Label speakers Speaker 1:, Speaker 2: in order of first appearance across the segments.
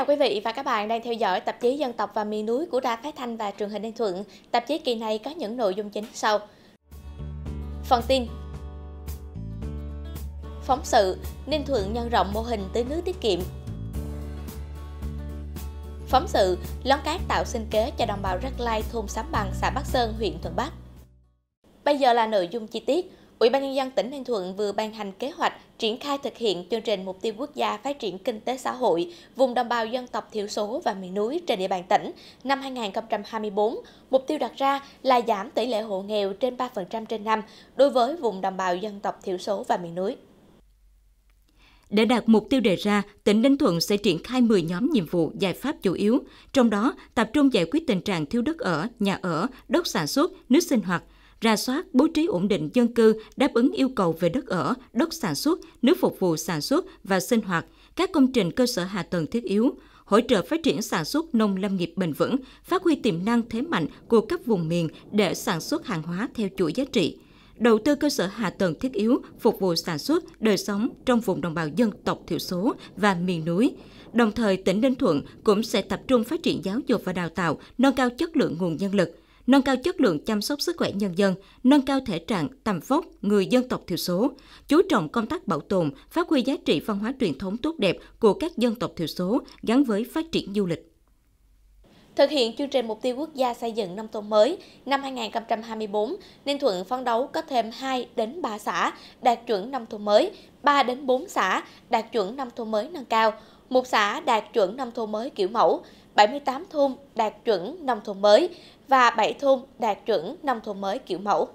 Speaker 1: chào quý vị và các bạn đang theo dõi tạp chí Dân tộc và miền núi của Đài Phát thanh và Truyền hình Ninh Thuận. Tạp chí kỳ này có những nội dung chính sau. Phần tin Phóng sự Ninh Thuận nhân rộng mô hình tưới nước tiết kiệm Phóng sự Lón cát tạo sinh kế cho đồng bào Rắc Lai thôn Sám Bằng, xã Bắc Sơn, huyện Thuận Bắc Bây giờ là nội dung chi tiết Ủy ban nhân dân tỉnh Ninh Thuận vừa ban hành kế hoạch triển khai thực hiện chương trình mục tiêu quốc gia phát triển kinh tế xã hội vùng đồng bào dân tộc thiểu số và miền núi trên địa bàn tỉnh năm 2024. Mục tiêu đặt ra là giảm tỷ lệ hộ nghèo trên 3% trên năm đối với vùng đồng bào dân tộc thiểu số
Speaker 2: và miền núi. Để đạt mục tiêu đề ra, tỉnh Ninh Thuận sẽ triển khai 10 nhóm nhiệm vụ giải pháp chủ yếu, trong đó tập trung giải quyết tình trạng thiếu đất ở, nhà ở, đất sản xuất, nước sinh hoạt – ra soát, bố trí ổn định dân cư đáp ứng yêu cầu về đất ở, đất sản xuất, nước phục vụ sản xuất và sinh hoạt, các công trình cơ sở hạ tầng thiết yếu, hỗ trợ phát triển sản xuất nông lâm nghiệp bền vững, phát huy tiềm năng thế mạnh của các vùng miền để sản xuất hàng hóa theo chuỗi giá trị đầu tư cơ sở hạ tầng thiết yếu phục vụ sản xuất, đời sống trong vùng đồng bào dân tộc thiểu số và miền núi. Đồng thời, tỉnh Ninh Thuận cũng sẽ tập trung phát triển giáo dục và đào tạo, nâng cao chất lượng nguồn nhân lực, nâng cao chất lượng chăm sóc sức khỏe nhân dân, nâng cao thể trạng tầm vóc người dân tộc thiểu số, chú trọng công tác bảo tồn, phát huy giá trị văn hóa truyền thống tốt đẹp của các dân tộc thiểu số gắn với phát triển du lịch.
Speaker 1: Thực hiện chương trình mục tiêu quốc gia xây dựng nông thôn mới năm 2024, Ninh Thuận phấn đấu có thêm 2 đến 3 xã đạt chuẩn nông thôn mới, 3 đến 4 xã đạt chuẩn nông thôn mới nâng cao, một xã đạt chuẩn nông thôn mới kiểu mẫu, 78 thôn đạt chuẩn nông thôn mới và 7 thôn
Speaker 2: đạt chuẩn nông thôn mới kiểu mẫu.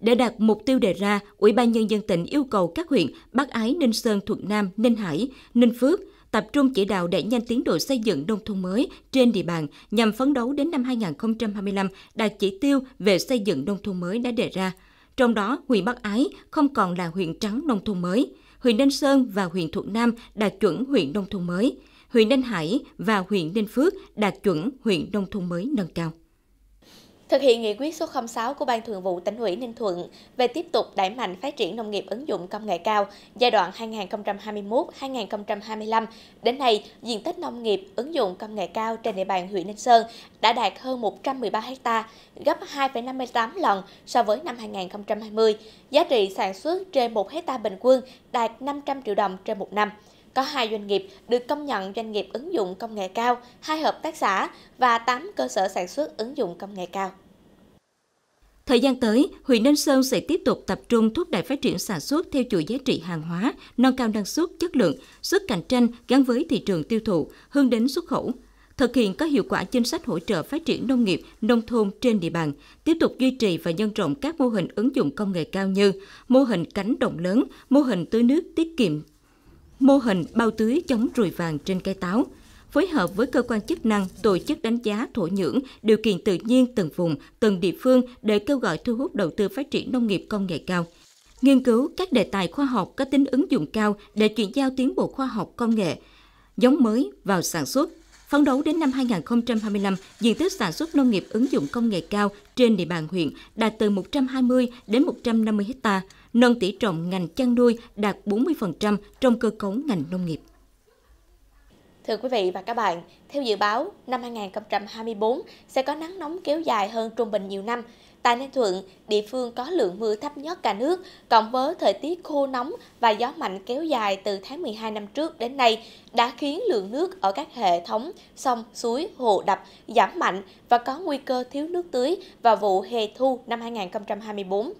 Speaker 2: Để đạt mục tiêu đề ra, Ủy ban Nhân dân tỉnh yêu cầu các huyện Bắc Ái, Ninh Sơn, Thuận Nam, Ninh Hải, Ninh Phước tập trung chỉ đạo đẩy nhanh tiến độ xây dựng nông thôn mới trên địa bàn nhằm phấn đấu đến năm 2025 đạt chỉ tiêu về xây dựng nông thôn mới đã đề ra. Trong đó, huyện Bắc Ái không còn là huyện trắng nông thôn mới, huyện Ninh Sơn và huyện Thuận Nam đạt chuẩn huyện nông thôn mới huyện Ninh Hải và huyện Ninh Phước đạt chuẩn huyện nông thôn mới nâng cao.
Speaker 1: Thực hiện nghị quyết số 06 của Ban Thường vụ tỉnh ủy Ninh Thuận về tiếp tục đẩy mạnh phát triển nông nghiệp ứng dụng công nghệ cao giai đoạn 2021-2025, đến nay diện tích nông nghiệp ứng dụng công nghệ cao trên địa bàn huyện Ninh Sơn đã đạt hơn 113 ha, gấp 2,58 lần so với năm 2020. Giá trị sản xuất trên 1 ha bình quân đạt 500 triệu đồng trên một năm có hai doanh nghiệp được công nhận doanh nghiệp ứng dụng công nghệ cao, hai hợp tác xã và 8 cơ sở sản xuất ứng dụng công nghệ
Speaker 2: cao. Thời gian tới, huyện Ninh Sơn sẽ tiếp tục tập trung thúc đẩy phát triển sản xuất theo chuỗi giá trị hàng hóa, nâng cao năng suất, chất lượng, sức cạnh tranh gắn với thị trường tiêu thụ, hướng đến xuất khẩu. Thực hiện có hiệu quả chính sách hỗ trợ phát triển nông nghiệp, nông thôn trên địa bàn, tiếp tục duy trì và nhân rộng các mô hình ứng dụng công nghệ cao như mô hình cánh đồng lớn, mô hình tưới nước tiết kiệm mô hình bao tưới chống ruồi vàng trên cây táo, phối hợp với cơ quan chức năng tổ chức đánh giá thổ nhưỡng, điều kiện tự nhiên từng vùng, từng địa phương để kêu gọi thu hút đầu tư phát triển nông nghiệp công nghệ cao. Nghiên cứu các đề tài khoa học có tính ứng dụng cao để chuyển giao tiến bộ khoa học công nghệ, giống mới vào sản xuất Phấn đấu đến năm 2025, diện tích sản xuất nông nghiệp ứng dụng công nghệ cao trên địa bàn huyện đạt từ 120 đến 150 ha, nâng tỷ trọng ngành chăn nuôi đạt 40% trong cơ cấu ngành nông nghiệp.
Speaker 1: Thưa quý vị và các bạn, theo dự báo, năm 2024 sẽ có nắng nóng kéo dài hơn trung bình nhiều năm. Tại Ninh Thuận, địa phương có lượng mưa thấp nhất cả nước, cộng với thời tiết khô nóng và gió mạnh kéo dài từ tháng 12 năm trước đến nay đã khiến lượng nước ở các hệ thống sông, suối, hồ đập giảm mạnh và có nguy cơ thiếu nước tưới vào vụ hè thu năm 2024.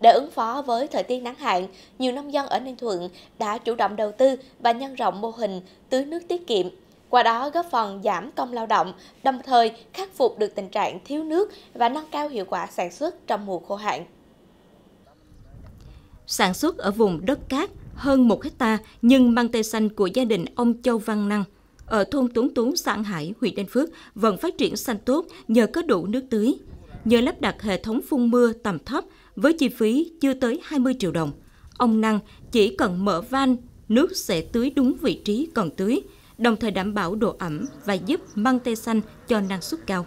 Speaker 1: Để ứng phó với thời tiết nắng hạn, nhiều nông dân ở Ninh Thuận đã chủ động đầu tư và nhân rộng mô hình tưới nước tiết kiệm qua đó góp phần giảm công lao động, đồng thời khắc phục được tình trạng thiếu nước và nâng cao hiệu quả sản xuất trong mùa khô hạn.
Speaker 2: Sản xuất ở vùng đất cát hơn 1 hecta nhưng mang tây xanh của gia đình ông Châu Văn Năng ở thôn Tuấn Tú, xã Hải, huyện Đan Phước vẫn phát triển xanh tốt nhờ có đủ nước tưới. Nhờ lắp đặt hệ thống phun mưa tầm thấp với chi phí chưa tới 20 triệu đồng, ông Năng chỉ cần mở van, nước sẽ tưới đúng vị trí cần tưới, đồng thời đảm bảo độ ẩm và giúp măng tây xanh cho năng suất cao.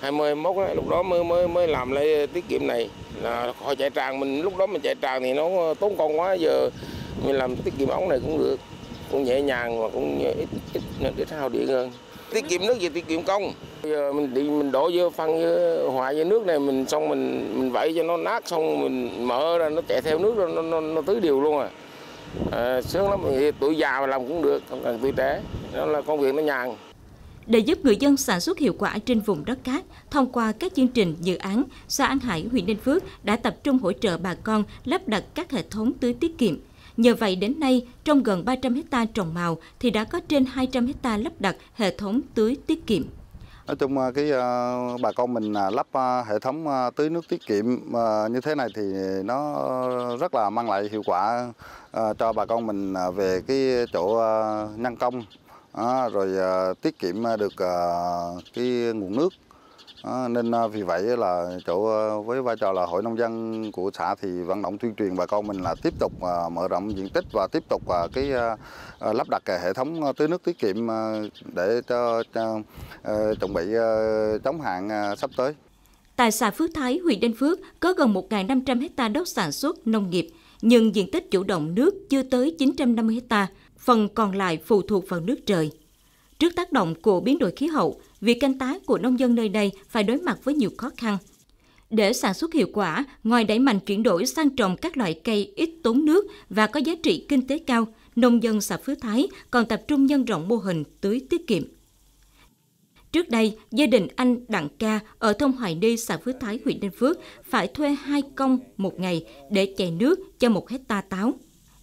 Speaker 3: 21 đó, lúc đó mới mới mới làm lại tiết kiệm này là hồi chạy tràn mình lúc đó mình chạy tràn thì nó tốn công quá giờ mình làm tiết kiệm ống này cũng được cũng nhẹ nhàng và cũng ít ít ít hao điện hơn tiết kiệm nước gì tiết kiệm công giờ mình đi mình đổ vô phân vô hòa vô nước này mình xong mình mình vẩy cho nó nát xong mình mở ra nó chạy theo nước nó nó, nó tưới đều luôn à à, sướng lắm tuổi già mà làm cũng được không cần tuổi trẻ đó là công việc nó nhàn
Speaker 2: để giúp người dân sản xuất hiệu quả trên vùng đất cát, thông qua các chương trình, dự án, xã An Hải, huyện Ninh Phước đã tập trung hỗ trợ bà con lắp đặt các hệ thống tưới tiết kiệm. Nhờ vậy đến nay, trong gần 300 hecta trồng màu thì đã có trên 200 hecta lắp đặt hệ thống tưới tiết kiệm.
Speaker 3: Nói chung à, cái à, bà con mình à, lắp hệ thống tưới nước tiết kiệm như thế này thì nó rất là mang lại hiệu quả cho bà con mình về cái chỗ nhân công rồi tiết kiệm được cái nguồn nước Ờ, nên ờ, vì vậy là chỗ ờ, với vai trò là hội nông dân của xã thì vận động tuyên truyền bà con mình là tiếp tục mở rộng diện tích và tiếp tục à, cái lắp đặt hệ thống tưới nước tiết kiệm để cho à, chuẩn bị chống hạn sắp tới.
Speaker 2: Tại xã Phước Thái, huyện Đinh Phước có gần 1.500 hecta đất sản xuất nông nghiệp, nhưng diện tích chủ động nước chưa tới 950 hecta, phần còn lại phụ thuộc vào nước trời. Trước tác động của biến đổi khí hậu, việc canh tác của nông dân nơi đây phải đối mặt với nhiều khó khăn. Để sản xuất hiệu quả, ngoài đẩy mạnh chuyển đổi sang trồng các loại cây ít tốn nước và có giá trị kinh tế cao, nông dân xã Phước Thái còn tập trung nhân rộng mô hình tưới tiết kiệm. Trước đây, gia đình anh Đặng Ca ở thôn Hoài Đi, xã Phước Thái, huyện Ninh Phước phải thuê hai công một ngày để chạy nước cho một hecta táo.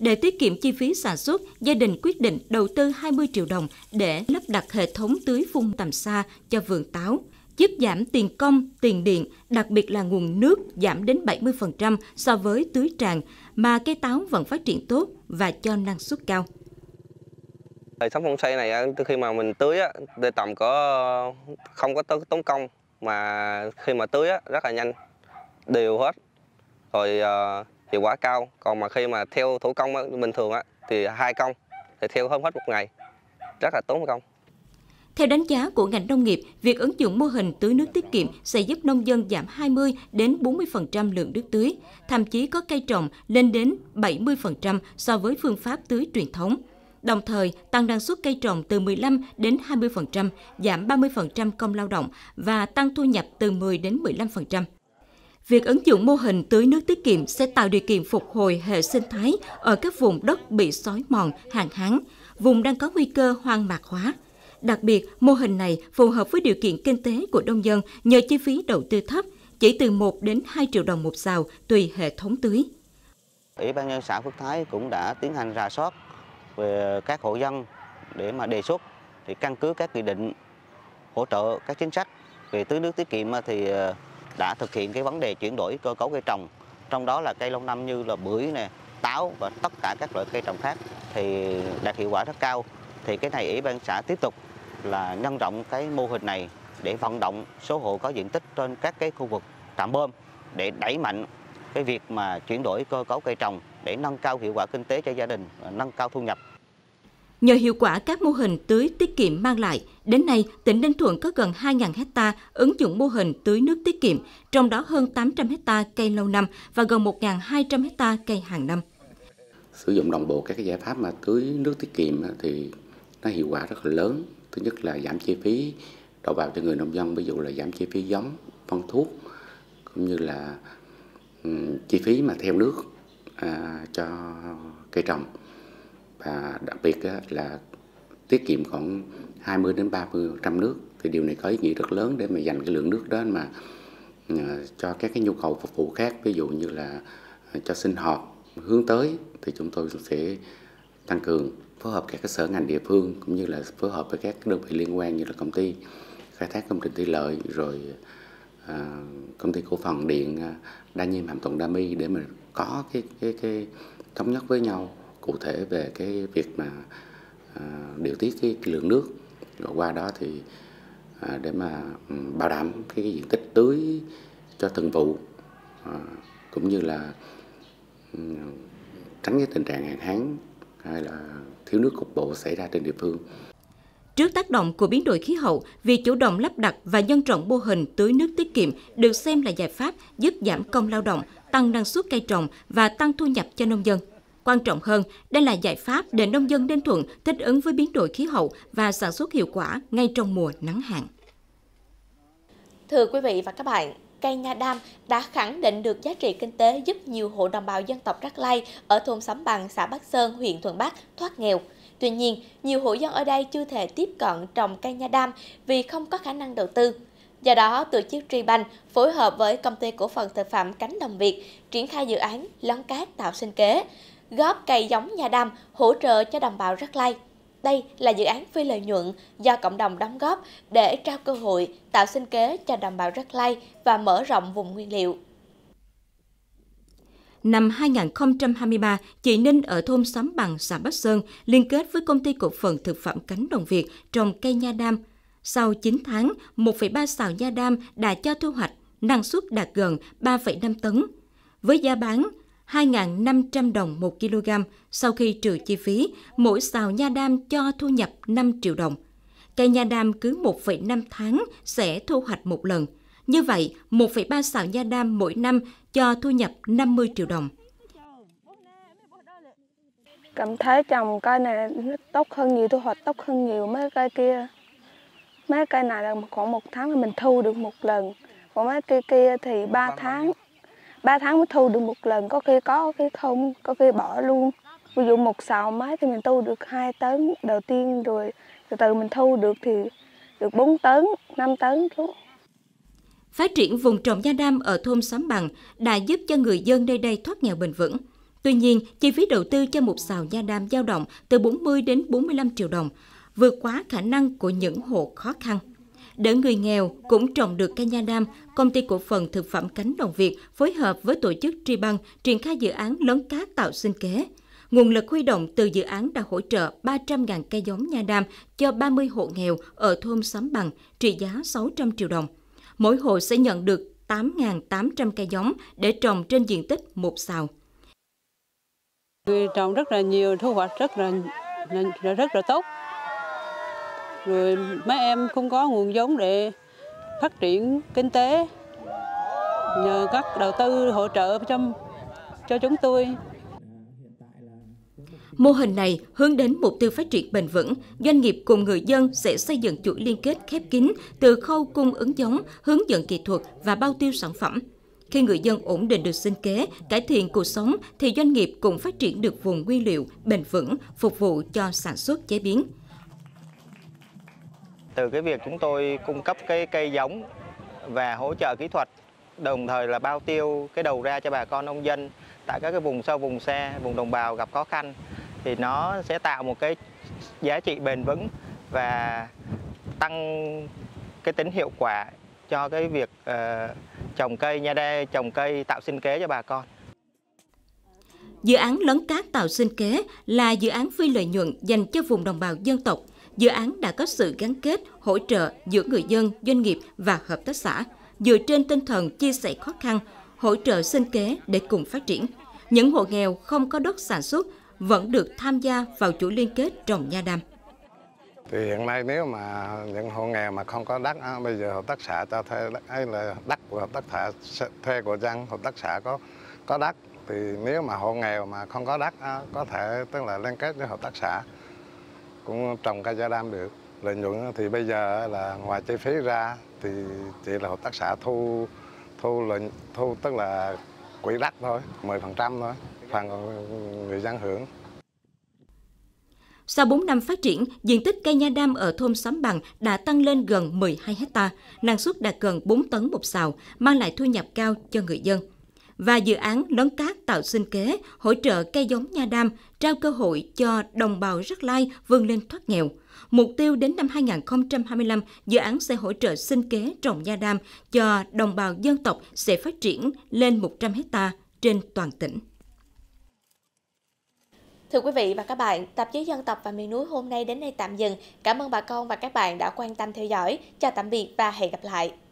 Speaker 2: Để tiết kiệm chi phí sản xuất, gia đình quyết định đầu tư 20 triệu đồng để lắp đặt hệ thống tưới phun tầm xa cho vườn táo giúp giảm tiền công, tiền điện, đặc biệt là nguồn nước giảm đến 70% so với tưới tràn mà cây táo vẫn phát triển tốt và cho năng suất cao.
Speaker 3: Hệ thống xay này từ khi mà mình tưới để tầm có không có tốn công mà khi mà tưới rất là nhanh, đều hết. Rồi ờ, thì quả cao còn mà khi mà theo thủ công bình thường á, thì hai công thì theo hơn hết một ngày rất là tốn công
Speaker 2: theo đánh giá của ngành nông nghiệp, việc ứng dụng mô hình tưới nước tiết kiệm sẽ giúp nông dân giảm 20 đến 40% lượng nước tưới, thậm chí có cây trồng lên đến 70% so với phương pháp tưới truyền thống. Đồng thời, tăng năng suất cây trồng từ 15 đến 20%, giảm 30% công lao động và tăng thu nhập từ 10 đến 15%. Việc ứng dụng mô hình tưới nước tiết kiệm sẽ tạo điều kiện phục hồi hệ sinh thái ở các vùng đất bị xói mòn, hạn hán, vùng đang có nguy cơ hoang mạc hóa. Đặc biệt, mô hình này phù hợp với điều kiện kinh tế của đông dân nhờ chi phí đầu tư thấp, chỉ từ 1 đến 2 triệu đồng một xào tùy hệ thống tưới.
Speaker 3: Ủy ban nhân xã Phước Thái cũng đã tiến hành rà soát về các hộ dân để mà đề xuất thì căn cứ các quy định hỗ trợ các chính sách về tưới nước tiết kiệm thì ờ, đã thực hiện cái vấn đề chuyển đổi cơ cấu cây trồng trong đó là cây lâu năm như là bưởi nè táo và tất cả các loại cây trồng khác thì đạt hiệu quả rất cao thì cái này ủy ban xã tiếp tục là nhân rộng cái mô hình này để vận động số hộ có diện tích trên các cái khu vực trạm bơm để đẩy mạnh cái việc mà chuyển đổi cơ cấu cây trồng để nâng cao hiệu quả kinh tế cho gia đình nâng cao thu nhập
Speaker 2: Nhờ hiệu quả các mô hình tưới tiết kiệm mang lại, đến nay tỉnh Ninh Thuận có gần 2.000 hecta ứng dụng mô hình tưới nước tiết kiệm, trong đó hơn 800 hecta cây lâu năm và gần 1.200 hecta cây hàng năm.
Speaker 3: Sử dụng đồng bộ các cái giải pháp mà tưới nước tiết kiệm thì nó hiệu quả rất là lớn. Thứ nhất là giảm chi phí đầu vào cho người nông dân, ví dụ là giảm chi phí giống, phân thuốc, cũng như là chi phí mà theo nước à, cho cây trồng và đặc biệt là tiết kiệm khoảng 20 đến 30 trăm nước thì điều này có ý nghĩa rất lớn để mà dành cái lượng nước đó mà à, cho các cái nhu cầu phục vụ khác ví dụ như là à, cho sinh hoạt hướng tới thì chúng tôi sẽ tăng cường phối hợp các cái sở ngành địa phương cũng như là phối hợp với các đơn vị liên quan như là công ty khai thác công trình thủy lợi rồi à, công ty cổ phần điện đa nhiêm hàm thuận đa mi để mình có cái cái cái thống nhất với nhau cụ thể về cái việc mà à, điều tiết cái lượng nước rồi qua đó thì à, để mà ừ, bảo đảm cái diện tích tưới cho từng vụ à, cũng như là ừ, tránh cái tình trạng hạn hán hay là thiếu nước cục bộ xảy ra trên địa phương.
Speaker 2: Trước tác động của biến đổi khí hậu, việc chủ động lắp đặt và nhân rộng mô hình tưới nước tiết kiệm được xem là giải pháp giúp giảm công lao động, tăng năng suất cây trồng và tăng thu nhập cho nông dân. Quan trọng hơn, đây là giải pháp để nông dân Ninh Thuận thích ứng với biến đổi khí hậu và sản xuất hiệu quả ngay trong mùa nắng hạn.
Speaker 1: Thưa quý vị và các bạn, cây nha đam đã khẳng định được giá trị kinh tế giúp nhiều hộ đồng bào dân tộc Rắc Lai ở thôn sắm Bằng, xã Bắc Sơn, huyện Thuận Bắc thoát nghèo. Tuy nhiên, nhiều hộ dân ở đây chưa thể tiếp cận trồng cây nha đam vì không có khả năng đầu tư. Do đó, từ chiếc tri banh phối hợp với công ty cổ phần thực phẩm Cánh Đồng Việt triển khai dự án lón cát tạo sinh kế, góp cây giống nhà đam hỗ trợ cho đồng bào rất Lai. Đây là dự án phi lợi nhuận do cộng đồng đóng góp để trao cơ hội tạo sinh kế cho đồng bào rất Lai và mở rộng vùng nguyên liệu.
Speaker 2: Năm 2023, chị Ninh ở thôn Xóm Bằng, xã Bắc Sơn liên kết với công ty cổ phần thực phẩm cánh đồng Việt trồng cây nha đam. Sau 9 tháng, 1,3 xào nha đam đã cho thu hoạch, năng suất đạt gần 3,5 tấn. Với giá bán 2.500 đồng 1 kg sau khi trừ chi phí, mỗi xào nha đam cho thu nhập 5 triệu đồng. Cây nha đam cứ 1,5 tháng sẽ thu hoạch một lần. Như vậy, 1,3 xào nha đam mỗi năm cho thu nhập 50 triệu đồng.
Speaker 1: Cảm thấy trồng cây này nó tốt hơn nhiều, thu hoạch tốt hơn nhiều mấy cây kia. Mấy cây này là khoảng một tháng là mình thu được một lần, còn mấy cây kia thì 3 tháng. 3 tháng mới thu được một lần có khi có, có khi không có khi bỏ luôn ví dụ một sào máy thì mình thu được hai tấn đầu tiên rồi từ từ mình thu được thì được 4 tấn 5 tấn luôn
Speaker 2: Phát triển vùng trồng nha đam ở thôn xóm bằng đã giúp cho người dân nơi đây thoát nghèo bền vững. Tuy nhiên, chi phí đầu tư cho một xào nha đam dao động từ 40 đến 45 triệu đồng, vượt quá khả năng của những hộ khó khăn để người nghèo cũng trồng được cây nha đam, công ty cổ phần thực phẩm cánh đồng Việt phối hợp với tổ chức Tri Băng triển khai dự án lớn cá tạo sinh kế. Nguồn lực huy động từ dự án đã hỗ trợ 300.000 cây giống nha đam cho 30 hộ nghèo ở thôn Sắm Bằng, trị giá 600 triệu đồng. Mỗi hộ sẽ nhận được 8.800 cây giống để trồng trên diện tích một xào. người trồng rất là nhiều, thu hoạch rất là, là rất là tốt rồi mấy em không có nguồn giống để phát triển kinh tế nhờ các đầu tư hỗ trợ cho cho chúng tôi. Mô hình này hướng đến mục tiêu phát triển bền vững, doanh nghiệp cùng người dân sẽ xây dựng chuỗi liên kết khép kín từ khâu cung ứng giống, hướng dẫn kỹ thuật và bao tiêu sản phẩm. Khi người dân ổn định được sinh kế, cải thiện cuộc sống thì doanh nghiệp cũng phát triển được vùng nguyên liệu bền vững phục vụ cho sản xuất chế biến
Speaker 3: từ cái việc chúng tôi cung cấp cái cây giống và hỗ trợ kỹ thuật đồng thời là bao tiêu cái đầu ra cho bà con nông dân tại các cái vùng sâu vùng xa vùng đồng bào gặp khó khăn thì nó sẽ tạo một cái giá trị bền vững và tăng cái tính hiệu quả cho cái việc uh, trồng cây nha đe trồng cây tạo sinh kế cho bà con
Speaker 2: Dự án lấn cát tạo sinh kế là dự án phi lợi nhuận dành cho vùng đồng bào dân tộc dự án đã có sự gắn kết, hỗ trợ giữa người dân, doanh nghiệp và hợp tác xã, dựa trên tinh thần chia sẻ khó khăn, hỗ trợ sinh kế để cùng phát triển. Những hộ nghèo không có đất sản xuất vẫn được tham gia vào chuỗi liên kết trồng nha đam. Thì
Speaker 3: hiện nay nếu mà những hộ nghèo mà không có đất, bây giờ hợp tác xã cho thuê đất, hay là đất của hợp tác xã thuê của dân, hợp tác xã có có đất thì nếu mà hộ nghèo mà không có đất có thể tức là liên kết với hợp tác xã cũng trồng cây gia đam được lợi nhuận thì bây giờ là ngoài chi phí ra thì chị là hợp tác xã thu thu lợi thu tức là quỹ đất thôi 10% thôi phần người dân hưởng
Speaker 2: sau 4 năm phát triển, diện tích cây nha đam ở thôn Xóm Bằng đã tăng lên gần 12 hecta, năng suất đạt gần 4 tấn một xào, mang lại thu nhập cao cho người dân và dự án lớn cát tạo sinh kế, hỗ trợ cây giống nha đam, trao cơ hội cho đồng bào rất Lai vươn lên thoát nghèo. Mục tiêu đến năm 2025, dự án sẽ hỗ trợ sinh kế trồng nha đam cho đồng bào dân tộc sẽ phát triển lên 100 hecta trên toàn tỉnh.
Speaker 1: Thưa quý vị và các bạn, tạp chí Dân tộc và miền núi hôm nay đến đây tạm dừng. Cảm ơn bà con và các bạn đã quan tâm theo dõi. Chào tạm biệt và hẹn gặp lại.